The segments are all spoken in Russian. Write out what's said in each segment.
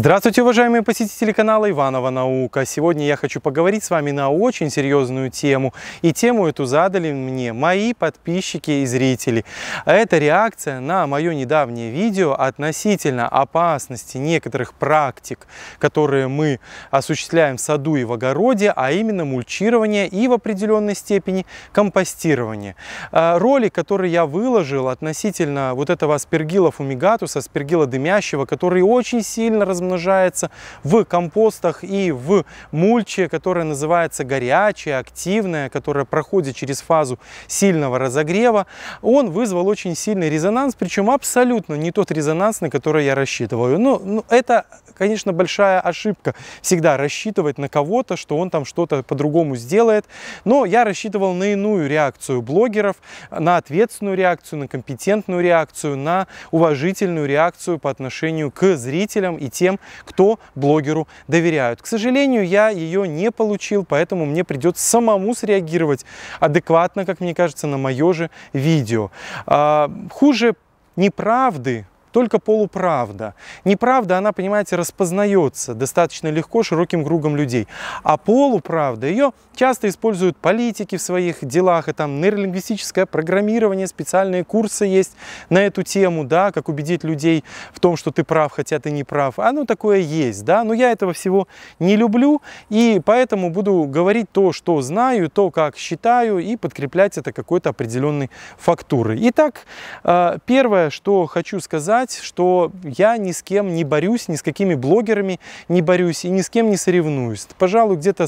Здравствуйте, уважаемые посетители канала Иванова Наука. Сегодня я хочу поговорить с вами на очень серьезную тему. И тему эту задали мне мои подписчики и зрители. Это реакция на мое недавнее видео относительно опасности некоторых практик, которые мы осуществляем в саду и в огороде, а именно мульчирование и в определенной степени компостирование. Э, ролик, который я выложил относительно вот этого аспергила фумигатуса, аспергила дымящего, который очень сильно размножается размножается в компостах и в мульче, которая называется горячая, активная, которая проходит через фазу сильного разогрева. Он вызвал очень сильный резонанс, причем абсолютно не тот резонанс, на который я рассчитываю. Ну, ну это, конечно, большая ошибка всегда рассчитывать на кого-то, что он там что-то по-другому сделает. Но я рассчитывал на иную реакцию блогеров, на ответственную реакцию, на компетентную реакцию, на уважительную реакцию по отношению к зрителям и тем, кто блогеру доверяют. К сожалению, я ее не получил, поэтому мне придется самому среагировать адекватно, как мне кажется, на мое же видео. А, хуже неправды только полуправда. Неправда, она, понимаете, распознается достаточно легко широким кругом людей. А полуправда, ее часто используют политики в своих делах, и там нейролингвистическое программирование, специальные курсы есть на эту тему, да, как убедить людей в том, что ты прав, хотя ты не прав. Оно такое есть, да, но я этого всего не люблю, и поэтому буду говорить то, что знаю, то, как считаю, и подкреплять это какой-то определенной фактурой. Итак, э, первое, что хочу сказать, сказать, что я ни с кем не борюсь, ни с какими блогерами не борюсь и ни с кем не соревнуюсь. Пожалуй, где-то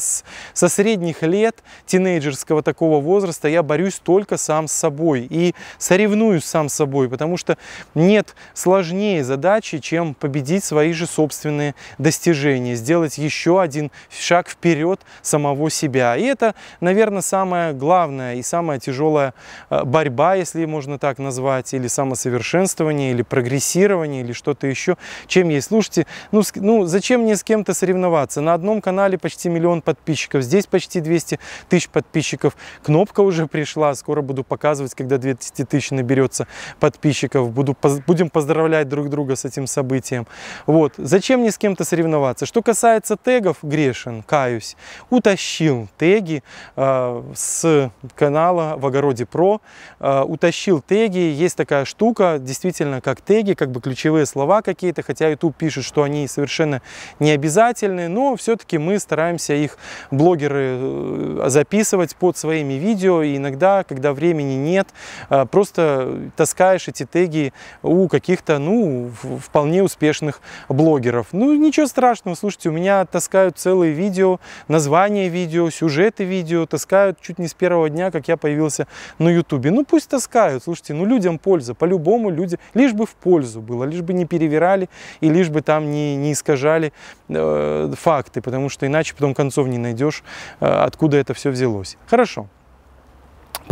со средних лет, тинейджерского такого возраста, я борюсь только сам с собой и соревнуюсь сам с собой, потому что нет сложнее задачи, чем победить свои же собственные достижения, сделать еще один шаг вперед самого себя. И это, наверное, самая главная и самая тяжелая э, борьба, если можно так назвать, или самосовершенствование, или прогрессия прессирование или что-то еще, чем есть. Слушайте, ну, ну зачем мне с кем-то соревноваться? На одном канале почти миллион подписчиков, здесь почти 200 тысяч подписчиков. Кнопка уже пришла, скоро буду показывать, когда 200 тысяч наберется подписчиков. Буду, будем поздравлять друг друга с этим событием. Вот. Зачем мне с кем-то соревноваться? Что касается тегов, грешен, каюсь, утащил теги э, с канала в огороде про, э, утащил теги. Есть такая штука, действительно, как теги, книге как бы ключевые слова какие-то, хотя YouTube пишет, что они совершенно не обязательны, но все-таки мы стараемся их, блогеры, э, записывать под своими видео, и иногда, когда времени нет, э, просто таскаешь эти теги у каких-то, ну, вполне успешных блогеров. Ну, ничего страшного, слушайте, у меня таскают целые видео, название видео, сюжеты видео, таскают чуть не с первого дня, как я появился на YouTube. Ну, пусть таскают, слушайте, ну, людям польза, по-любому люди, лишь бы в пользу пользу было, лишь бы не перевирали и лишь бы там не, не искажали э, факты, потому что иначе потом концов не найдешь, э, откуда это все взялось. Хорошо.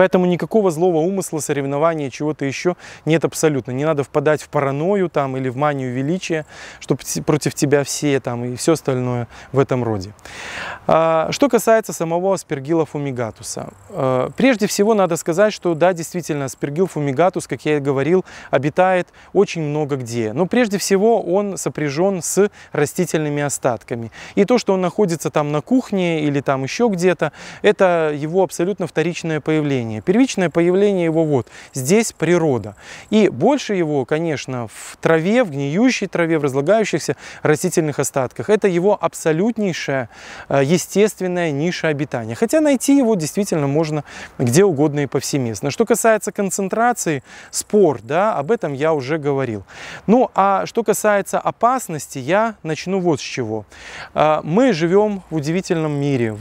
Поэтому никакого злого умысла, соревнования, чего-то еще нет абсолютно. Не надо впадать в паранойю там или в манию величия, что против тебя все там и все остальное в этом роде. А, что касается самого аспергила фумигатуса. А, прежде всего надо сказать, что да, действительно, аспергил фумигатус, как я и говорил, обитает очень много где. Но прежде всего он сопряжен с растительными остатками. И то, что он находится там на кухне или там еще где-то, это его абсолютно вторичное появление появление. Первичное появление его вот здесь природа. И больше его, конечно, в траве, в гниющей траве, в разлагающихся растительных остатках. Это его абсолютнейшая э, естественная ниша обитания. Хотя найти его действительно можно где угодно и повсеместно. Что касается концентрации, спор, да, об этом я уже говорил. Ну, а что касается опасности, я начну вот с чего. Э, мы живем в удивительном мире,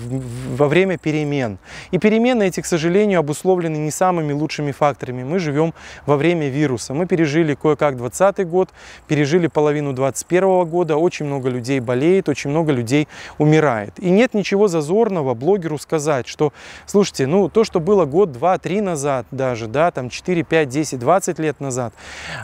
во время перемен. И перемены эти, к сожалению, обусловлены не самыми лучшими факторами. Мы живем во время вируса. Мы пережили кое-как 2020 год, пережили половину 2021 года, очень много людей болеет, очень много людей умирает. И нет ничего зазорного блогеру сказать, что, слушайте, ну то, что было год, два, три назад даже, да, там 4, 5, 10, 20 лет назад,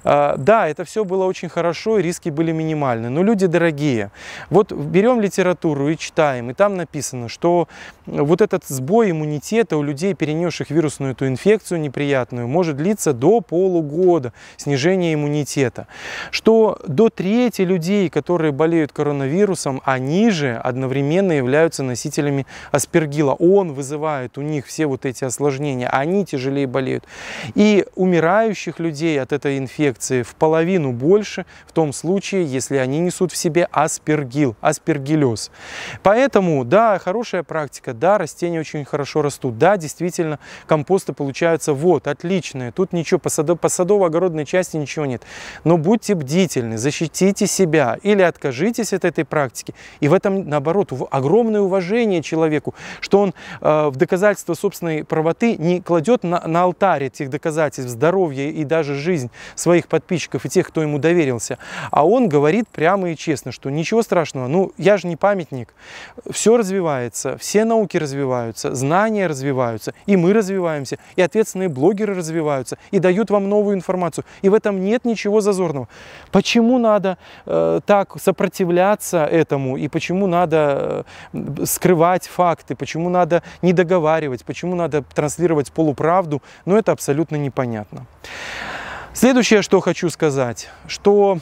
э, да, это все было очень хорошо, и риски были минимальны. Но люди дорогие, вот берем литературу и читаем, и там написано, что вот этот сбой иммунитета у людей, перенесших вирусную эту инфекцию неприятную, может длиться до полугода снижение иммунитета. Что до трети людей, которые болеют коронавирусом, они же одновременно являются носителями аспергила. Он вызывает у них все вот эти осложнения, они тяжелее болеют. И умирающих людей от этой инфекции в половину больше в том случае, если они несут в себе аспергил, аспергиллез. Поэтому, да, хорошая практика, да, растения очень хорошо растут, да, действительно, компосты получаются вот, отличные. Тут ничего, по, садо, по садово-огородной части ничего нет. Но будьте бдительны, защитите себя или откажитесь от этой практики. И в этом, наоборот, огромное уважение человеку, что он э, в доказательство собственной правоты не кладет на, на алтарь этих доказательств здоровья и даже жизнь своих подписчиков и тех, кто ему доверился. А он говорит прямо и честно, что ничего страшного, ну я же не памятник. Все развивается, все науки развиваются, знания развиваются, и мы развиваемся развиваемся, и ответственные блогеры развиваются, и дают вам новую информацию. И в этом нет ничего зазорного. Почему надо э, так сопротивляться этому, и почему надо э, скрывать факты, почему надо не договаривать, почему надо транслировать полуправду, ну это абсолютно непонятно. Следующее, что хочу сказать, что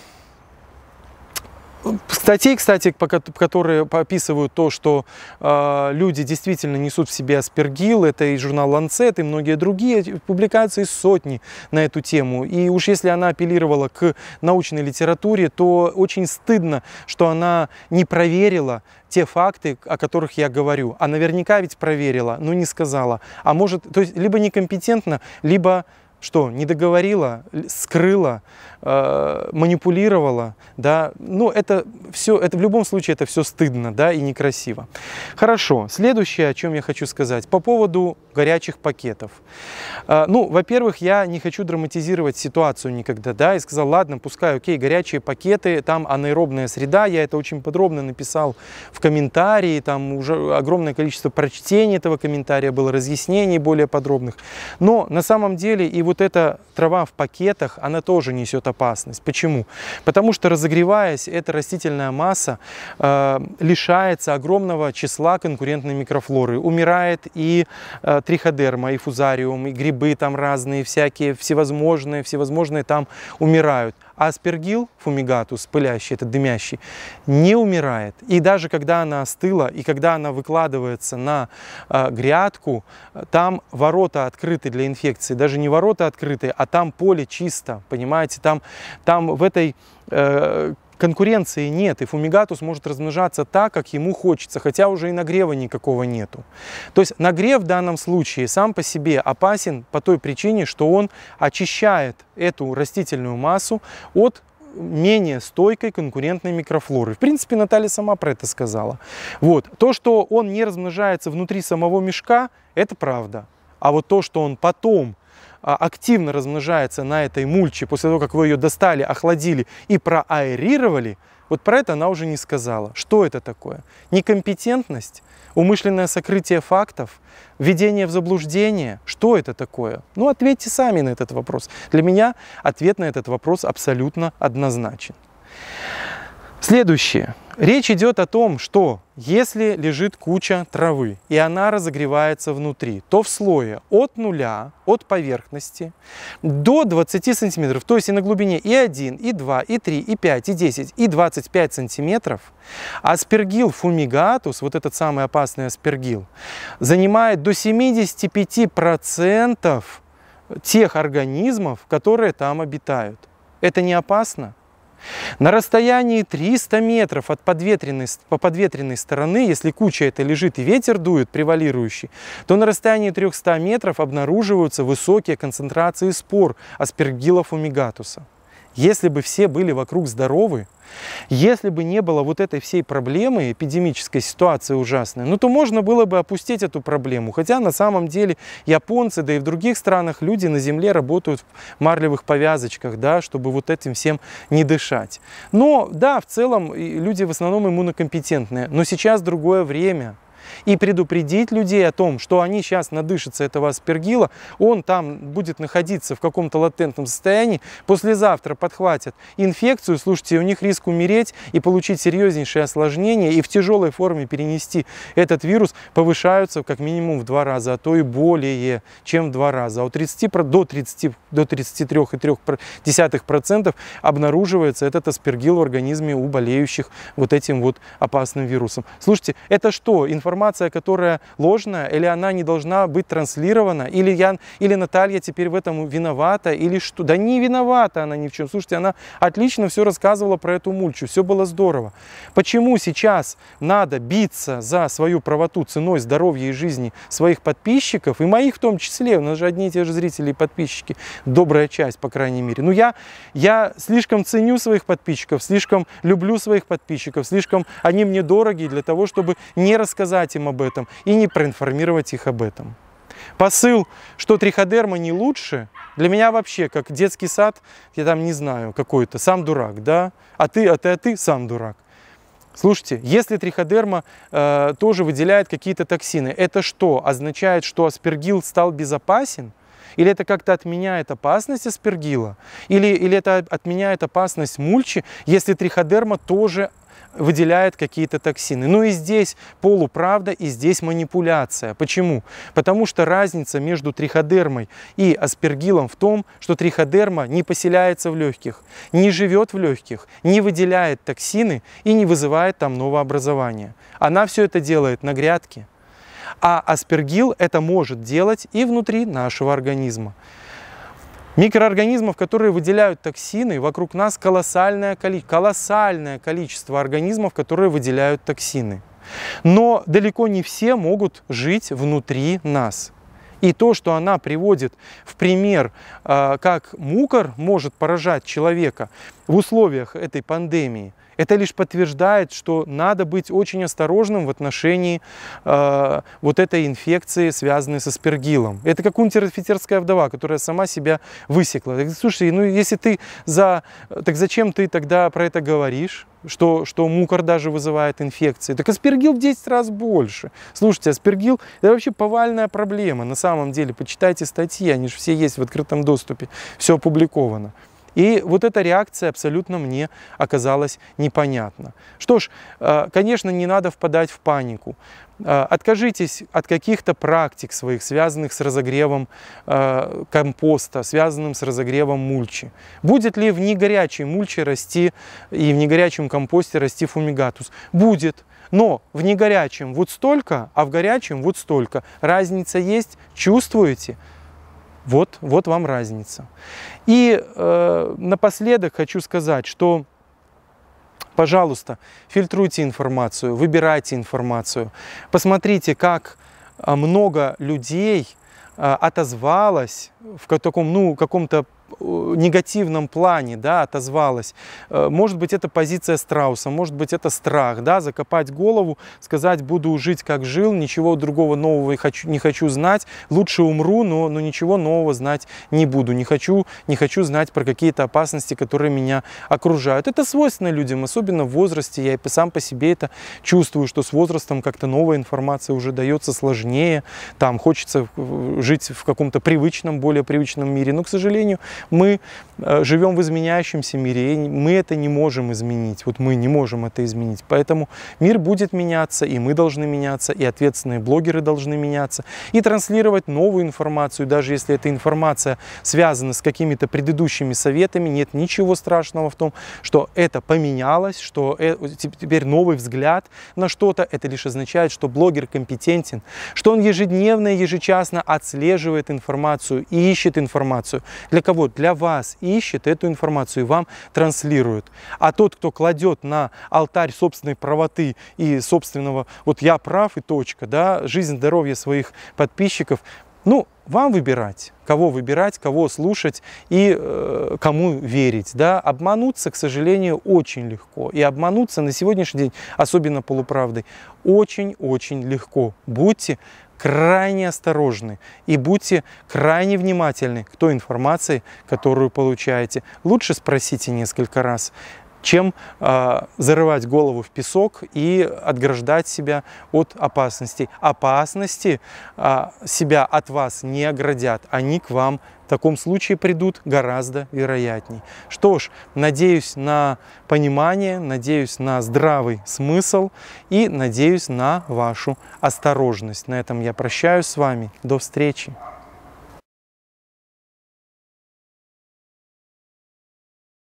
Статей, кстати, которые описывают то, что а, люди действительно несут в себе аспергил, это и журнал «Ланцет», и многие другие публикации сотни на эту тему. И уж если она апеллировала к научной литературе, то очень стыдно, что она не проверила те факты, о которых я говорю. А наверняка ведь проверила, но не сказала. А может, то есть либо некомпетентно, либо что не договорила, скрыла, э, манипулировала, да, ну это все, это в любом случае это все стыдно, да, и некрасиво. Хорошо, следующее, о чем я хочу сказать, по поводу горячих пакетов. Э, ну, во-первых, я не хочу драматизировать ситуацию никогда, да, и сказал, ладно, пускай, окей, горячие пакеты, там анаэробная среда, я это очень подробно написал в комментарии, там уже огромное количество прочтений этого комментария было, разъяснений более подробных, но на самом деле и вот вот эта трава в пакетах, она тоже несет опасность. Почему? Потому что разогреваясь, эта растительная масса э, лишается огромного числа конкурентной микрофлоры. Умирает и э, триходерма, и фузариум, и грибы там разные всякие, всевозможные, всевозможные там умирают аспергил, фумигатус, пылящий, этот дымящий, не умирает. И даже когда она остыла, и когда она выкладывается на э, грядку, там ворота открыты для инфекции. Даже не ворота открыты, а там поле чисто, понимаете? Там, там в этой э, конкуренции нет, и фумигатус может размножаться так, как ему хочется, хотя уже и нагрева никакого нету. То есть нагрев в данном случае сам по себе опасен по той причине, что он очищает эту растительную массу от менее стойкой конкурентной микрофлоры. В принципе, Наталья сама про это сказала. Вот. То, что он не размножается внутри самого мешка, это правда. А вот то, что он потом а, активно размножается на этой мульче после того, как вы ее достали, охладили и проаэрировали, вот про это она уже не сказала. Что это такое? Некомпетентность, умышленное сокрытие фактов, введение в заблуждение. Что это такое? Ну, ответьте сами на этот вопрос. Для меня ответ на этот вопрос абсолютно однозначен. Следующее. Речь идет о том, что если лежит куча травы и она разогревается внутри, то в слое от нуля, от поверхности до 20 сантиметров, то есть и на глубине и 1, и 2, и 3, и 5, и 10, и 25 сантиметров, аспергил фумигатус, вот этот самый опасный аспергил, занимает до 75% тех организмов, которые там обитают. Это не опасно? На расстоянии 300 метров от подветренной, по подветренной стороны, если куча это лежит и ветер дует превалирующий, то на расстоянии 300 метров обнаруживаются высокие концентрации спор аспергилов умигатуса. Если бы все были вокруг здоровы, если бы не было вот этой всей проблемы, эпидемической ситуации ужасной, ну то можно было бы опустить эту проблему. Хотя на самом деле японцы, да и в других странах люди на земле работают в марлевых повязочках, да, чтобы вот этим всем не дышать. Но да, в целом люди в основном иммунокомпетентные. Но сейчас другое время и предупредить людей о том, что они сейчас надышатся этого аспергила, он там будет находиться в каком-то латентном состоянии, послезавтра подхватят инфекцию, слушайте, у них риск умереть и получить серьезнейшие осложнения и в тяжелой форме перенести этот вирус повышаются как минимум в два раза, а то и более, чем в два раза. А у 30, до, 30, до 33,3% обнаруживается этот аспергил в организме у болеющих вот этим вот опасным вирусом. Слушайте, это что, информация информация, которая ложная, или она не должна быть транслирована, или, я, или Наталья теперь в этом виновата, или что. Да не виновата она ни в чем. Слушайте, она отлично все рассказывала про эту мульчу, все было здорово. Почему сейчас надо биться за свою правоту ценой здоровья и жизни своих подписчиков, и моих в том числе, у нас же одни и те же зрители и подписчики, добрая часть, по крайней мере. Но ну, я, я слишком ценю своих подписчиков, слишком люблю своих подписчиков, слишком они мне дороги для того, чтобы не рассказать рассказать им об этом и не проинформировать их об этом. Посыл, что триходерма не лучше, для меня вообще как детский сад, я там не знаю, какой-то, сам дурак, да? А ты, а ты, а ты сам дурак. Слушайте, если триходерма э, тоже выделяет какие-то токсины, это что, означает, что аспергил стал безопасен? Или это как-то отменяет опасность аспергила? Или, или это отменяет опасность мульчи, если триходерма тоже выделяет какие-то токсины. Ну и здесь полуправда, и здесь манипуляция. Почему? Потому что разница между триходермой и аспергилом в том, что триходерма не поселяется в легких, не живет в легких, не выделяет токсины и не вызывает там новообразования. Она все это делает на грядке. А аспергил это может делать и внутри нашего организма. Микроорганизмов, которые выделяют токсины, вокруг нас колоссальное, колоссальное количество организмов, которые выделяют токсины. Но далеко не все могут жить внутри нас. И то, что она приводит в пример, а, как мукор может поражать человека в условиях этой пандемии, это лишь подтверждает, что надо быть очень осторожным в отношении э, вот этой инфекции, связанной со аспергилом. Это как унтер-офицерская вдова, которая сама себя высекла. слушай, ну если ты за... Так зачем ты тогда про это говоришь? что, что мукор даже вызывает инфекции. Так аспергил в 10 раз больше. Слушайте, аспергил – это вообще повальная проблема. На самом деле, почитайте статьи, они же все есть в открытом доступе, все опубликовано. И вот эта реакция абсолютно мне оказалась непонятна. Что ж, э, конечно, не надо впадать в панику. Э, откажитесь от каких-то практик своих, связанных с разогревом э, компоста, связанным с разогревом мульчи. Будет ли в негорячей мульче расти и в негорячем компосте расти фумигатус? Будет. Но в негорячем вот столько, а в горячем вот столько. Разница есть? Чувствуете? Вот, вот вам разница. И э, напоследок хочу сказать, что, пожалуйста, фильтруйте информацию, выбирайте информацию, посмотрите, как э, много людей э, отозвалось в таком, ну, каком-то негативном плане да, отозвалась. Э, может быть, это позиция страуса, может быть, это страх, да, закопать голову, сказать, буду жить, как жил, ничего другого нового не хочу знать, лучше умру, но, но ничего нового знать не буду, не хочу, не хочу знать про какие-то опасности, которые меня окружают. Это свойственно людям, особенно в возрасте, я и сам по себе это чувствую, что с возрастом как-то новая информация уже дается сложнее, там хочется э, жить в каком-то привычном, более привычном мире, но, к сожалению, мы э, живем в изменяющемся мире, и мы это не можем изменить. Вот мы не можем это изменить. Поэтому мир будет меняться, и мы должны меняться, и ответственные блогеры должны меняться, и транслировать новую информацию, даже если эта информация связана с какими-то предыдущими советами. Нет ничего страшного в том, что это поменялось, что э, теперь новый взгляд на что-то. Это лишь означает, что блогер компетентен, что он ежедневно и ежечасно отслеживает информацию и ищет информацию. Для кого? вот для вас ищет эту информацию и вам транслирует. А тот, кто кладет на алтарь собственной правоты и собственного «вот я прав» и точка, да, жизнь, здоровье своих подписчиков, ну, вам выбирать, кого выбирать, кого слушать и э, кому верить. Да? Обмануться, к сожалению, очень легко. И обмануться на сегодняшний день, особенно полуправдой, очень-очень легко. Будьте крайне осторожны и будьте крайне внимательны к той информации, которую получаете. Лучше спросите несколько раз чем э, зарывать голову в песок и отграждать себя от опасностей. Опасности э, себя от вас не оградят, они к вам в таком случае придут гораздо вероятней. Что ж, надеюсь на понимание, надеюсь на здравый смысл и надеюсь на вашу осторожность. На этом я прощаюсь с вами. До встречи!